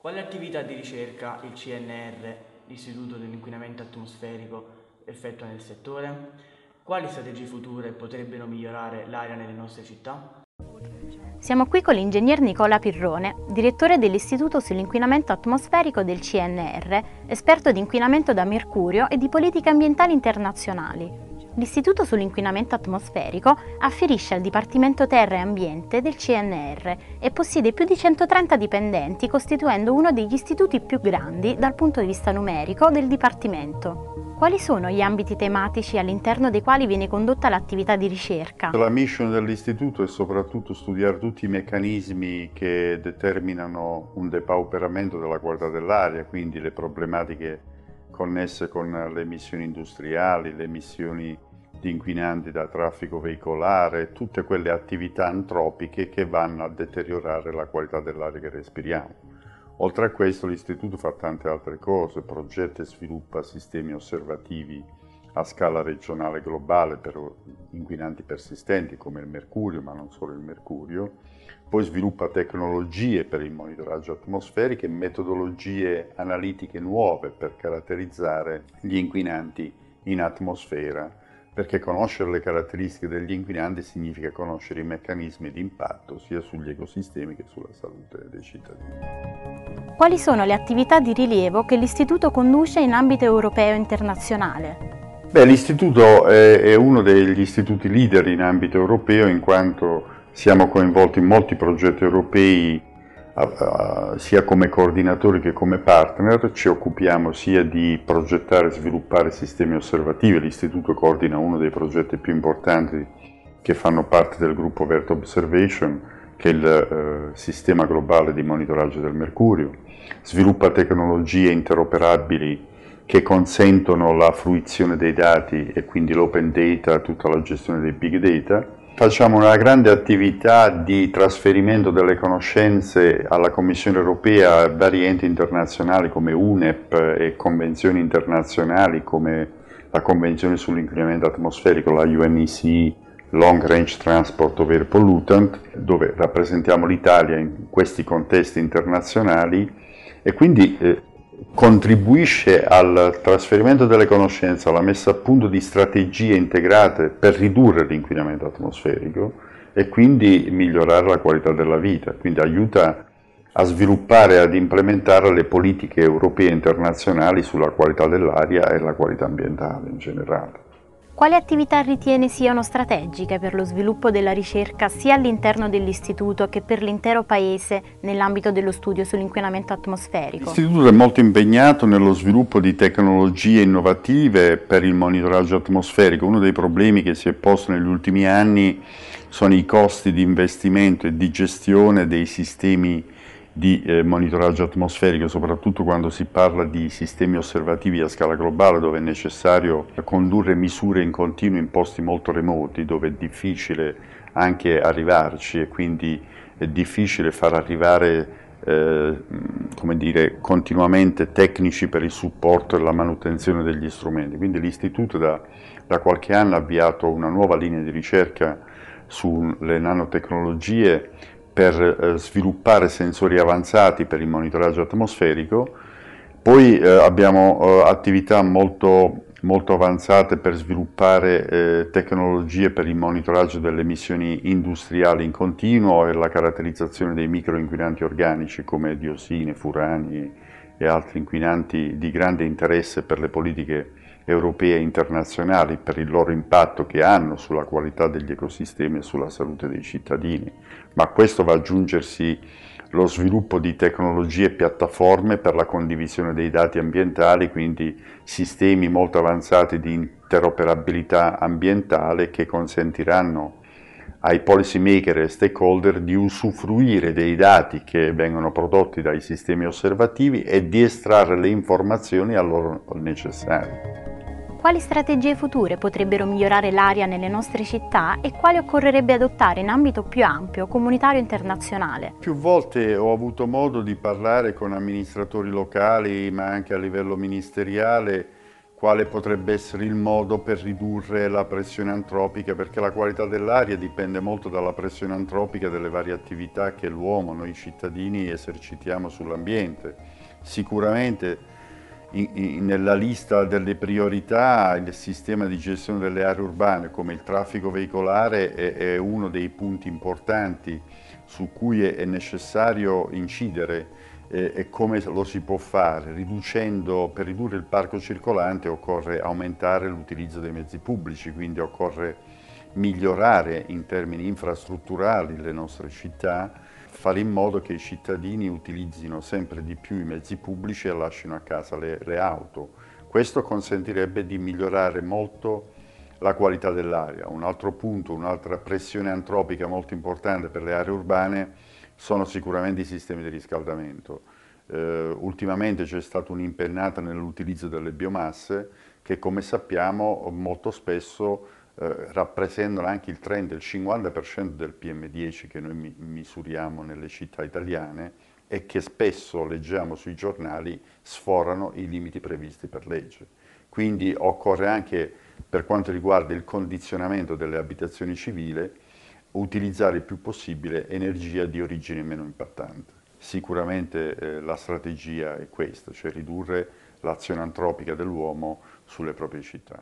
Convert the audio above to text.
Quale attività di ricerca il CNR, l'Istituto dell'Inquinamento Atmosferico, effettua nel settore? Quali strategie future potrebbero migliorare l'aria nelle nostre città? Siamo qui con l'ingegner Nicola Pirrone, direttore dell'Istituto sull'inquinamento atmosferico del CNR, esperto di inquinamento da mercurio e di politiche ambientali internazionali l'Istituto sull'inquinamento atmosferico afferisce al Dipartimento Terra e Ambiente del CNR e possiede più di 130 dipendenti, costituendo uno degli istituti più grandi dal punto di vista numerico del Dipartimento. Quali sono gli ambiti tematici all'interno dei quali viene condotta l'attività di ricerca? La mission dell'Istituto è soprattutto studiare tutti i meccanismi che determinano un depauperamento della qualità dell'aria, quindi le problematiche connesse con le emissioni industriali, le emissioni di inquinanti da traffico veicolare, tutte quelle attività antropiche che vanno a deteriorare la qualità dell'aria che respiriamo. Oltre a questo l'Istituto fa tante altre cose, progetta e sviluppa sistemi osservativi a scala regionale e globale per inquinanti persistenti come il mercurio, ma non solo il mercurio, poi sviluppa tecnologie per il monitoraggio atmosferico e metodologie analitiche nuove per caratterizzare gli inquinanti in atmosfera perché conoscere le caratteristiche degli inquinanti significa conoscere i meccanismi di impatto sia sugli ecosistemi che sulla salute dei cittadini. Quali sono le attività di rilievo che l'Istituto conduce in ambito europeo e internazionale? l'Istituto è, uno degli istituti leader in ambito europeo in quanto siamo coinvolti in molti progetti europei sia come coordinatori che come partner ci occupiamo sia di progettare e sviluppare sistemi osservativi, l'istituto coordina uno dei progetti più importanti che fanno parte del gruppo Vert Observation, che è il eh, sistema globale di monitoraggio del mercurio, sviluppa tecnologie interoperabili che consentono la fruizione dei dati e quindi l'open data, tutta la gestione dei big data, facciamo una grande attività di trasferimento delle conoscenze alla Commissione europea, vari enti internazionali come UNEP e convenzioni internazionali come la Convenzione sull'inquinamento atmosferico, la UNEC, Long Range Transport Over Pollutant, dove rappresentiamo l'Italia in questi contesti internazionali e quindi eh, contribuisce al trasferimento delle conoscenze, alla messa a punto di strategie integrate per ridurre l'inquinamento atmosferico e quindi migliorare la qualità della vita, quindi aiuta a sviluppare e ad implementare le politiche europee e internazionali sulla qualità dell'aria e la qualità ambientale in generale. Quali attività ritiene siano strategiche per lo sviluppo della ricerca sia all'interno dell'Istituto che per l'intero Paese nell'ambito dello studio sull'inquinamento atmosferico? L'Istituto è molto impegnato nello sviluppo di tecnologie innovative per il monitoraggio atmosferico. Uno dei problemi che si è posto negli ultimi anni sono i costi di investimento e di gestione dei sistemi di eh, monitoraggio atmosferico, soprattutto quando si parla di sistemi osservativi a scala globale dove è necessario condurre misure in continuo in posti molto remoti, dove è difficile anche arrivarci e quindi è difficile far arrivare eh, come dire, continuamente tecnici per il supporto e la manutenzione degli strumenti. Quindi l'Istituto da, da, qualche anno ha avviato una nuova linea di ricerca sulle nanotecnologie per eh, sviluppare sensori avanzati per il monitoraggio atmosferico, poi eh, abbiamo eh, attività molto, molto, avanzate per sviluppare tecnologie per il monitoraggio delle emissioni industriali in continuo e la caratterizzazione dei microinquinanti organici come diossine, furani e altri inquinanti di grande interesse per le politiche europee e internazionali per il loro impatto che hanno sulla qualità degli ecosistemi e sulla salute dei cittadini, ma a questo va aggiungersi lo sviluppo di tecnologie e piattaforme per la condivisione dei dati ambientali, quindi sistemi molto avanzati di interoperabilità ambientale che consentiranno ai policy maker e stakeholder di usufruire dei dati che vengono prodotti dai sistemi osservativi e di estrarre le informazioni a loro necessarie. Quali strategie future potrebbero migliorare l'aria nelle nostre città e quali occorrerebbe adottare in ambito più ampio, comunitario e internazionale? Più volte ho avuto modo di parlare con amministratori locali, ma anche a livello ministeriale, quale potrebbe essere il modo per ridurre la pressione antropica, perché la qualità dell'aria dipende molto dalla pressione antropica delle varie attività che l'uomo, noi cittadini, esercitiamo sull'ambiente. Sicuramente in, in, nella lista delle priorità il sistema di gestione delle aree urbane come il traffico veicolare è, è uno dei punti importanti su cui è, è necessario incidere eh, e come lo si può fare. Riducendo, per ridurre il parco circolante occorre aumentare l'utilizzo dei mezzi pubblici, quindi occorre migliorare in termini infrastrutturali le nostre città fare in modo che i cittadini utilizzino sempre di più i mezzi pubblici e lasciano a casa le, le auto. Questo consentirebbe di migliorare molto la qualità dell'aria. Un altro punto, un'altra pressione antropica molto importante per le aree urbane sono sicuramente i sistemi di riscaldamento. Eh, ultimamente c'è stata un'impennata nell'utilizzo delle biomasse che come sappiamo molto spesso eh, rappresentano anche il 30, del 50% del PM10 che noi mi misuriamo nelle città italiane e che spesso leggiamo sui giornali sforano i limiti previsti per legge. Quindi occorre anche per quanto riguarda il condizionamento delle abitazioni civili utilizzare il più possibile energia di origine meno impattante. Sicuramente eh, la strategia è questa, cioè ridurre l'azione antropica dell'uomo sulle proprie città.